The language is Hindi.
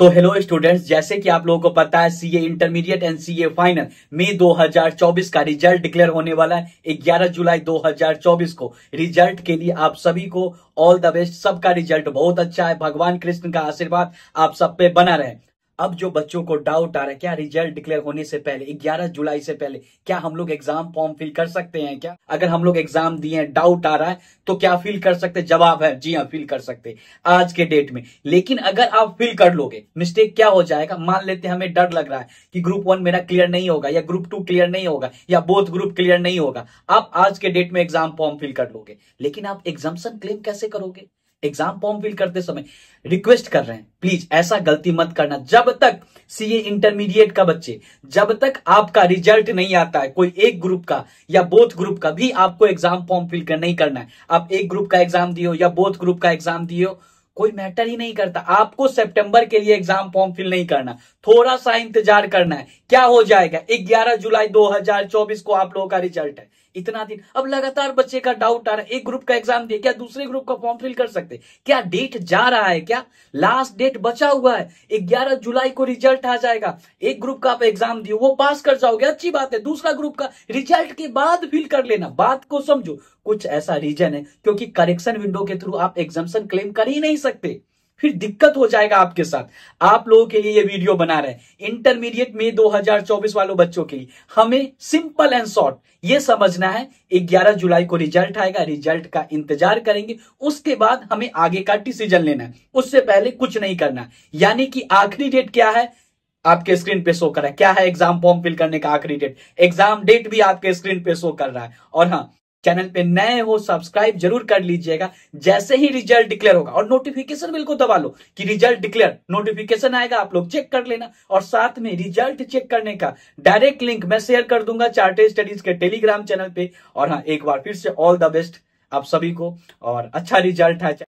तो हेलो स्टूडेंट्स जैसे कि आप लोगों को पता है CA intermediate and CA final May 2024 का रिजल्ट डिक्लेयर होने वाला है 11 जुलाई 2024 को रिजल्ट के लिए आप सभी को ऑल द बेस्ट सबका रिजल्ट बहुत अच्छा है भगवान कृष्ण का आशीर्वाद आप सब पे बना रहे अब जो बच्चों को डाउट आ रहा है क्या रिजल्ट डिक्लेयर होने से पहले 11 जुलाई से पहले क्या हम लोग एग्जाम फॉर्म फिल कर सकते हैं क्या अगर हम लोग एग्जाम दिए हैं डाउट आ रहा है तो क्या फिल कर सकते जवाब है जी हाँ फिल कर सकते आज के डेट में लेकिन अगर आप फिल कर लोगे मिस्टेक क्या हो जाएगा मान लेते हमें डर लग रहा है कि ग्रुप वन मेरा क्लियर नहीं होगा या ग्रुप टू क्लियर नहीं होगा या बोथ ग्रुप क्लियर नहीं होगा आप आज के डेट में एग्जाम फॉर्म फिल कर लोगे लेकिन आप एग्जाम क्लेम कैसे करोगे एग्जाम फॉर्म फिल करते समय रिक्वेस्ट कर रहे हैं प्लीज ऐसा गलती मत करना जब तक सीए इंटरमीडिएट का बच्चे जब तक आपका रिजल्ट नहीं आता है कोई एक ग्रुप का या बोथ ग्रुप का भी आपको एग्जाम फॉर्म फिल कर नहीं करना है आप एक ग्रुप का एग्जाम दियो या बोथ ग्रुप का एग्जाम दियो कोई मैटर ही नहीं करता आपको सेप्टेंबर के लिए एग्जाम फॉर्म फिल नहीं करना थोड़ा सा इंतजार करना है क्या हो जाएगा 11 जुलाई 2024 को आप लोगों का रिजल्ट है इतना दिन अब लगातार बच्चे का डाउट आ रहा है एक ग्रुप का एग्जाम दिया क्या दूसरे ग्रुप का फॉर्म फिल कर सकते क्या डेट जा रहा है क्या लास्ट डेट बचा हुआ है ग्यारह जुलाई को रिजल्ट आ जाएगा एक ग्रुप का आप एग्जाम दिए वो पास कर जाओगे अच्छी बात है दूसरा ग्रुप का रिजल्ट के बाद फिल कर लेना बात को समझो कुछ ऐसा रीजन है क्योंकि करेक्शन विंडो के थ्रू आप एग्जामेशन क्लेम कर ही नहीं सकते फिर दिक्कत हो जाएगा आपके साथ आप लोगों के लिए ये वीडियो बना रहे हैं इंटरमीडिएट में 2024 वालों बच्चों के लिए हमें सिंपल एंड शॉर्ट ये समझना है 11 जुलाई को रिजल्ट आएगा रिजल्ट का इंतजार करेंगे उसके बाद हमें आगे का डिसीजन लेना है उससे पहले कुछ नहीं करना यानी कि आखिरी डेट क्या है आपके स्क्रीन पे शो कर रहा है क्या है एग्जाम फॉर्म फिल करने का आखिरी डेट एग्जाम डेट भी आपके स्क्रीन पे शो कर रहा है और हाँ चैनल पे नए हो सब्सक्राइब जरूर कर लीजिएगा जैसे ही रिजल्ट डिक्लेयर होगा और नोटिफिकेशन बिल को दबा लो कि रिजल्ट डिक्लेयर नोटिफिकेशन आएगा आप लोग चेक कर लेना और साथ में रिजल्ट चेक करने का डायरेक्ट लिंक मैं शेयर कर दूंगा चार्टे स्टडीज के टेलीग्राम चैनल पे और हाँ एक बार फिर से ऑल द बेस्ट आप सभी को और अच्छा रिजल्ट है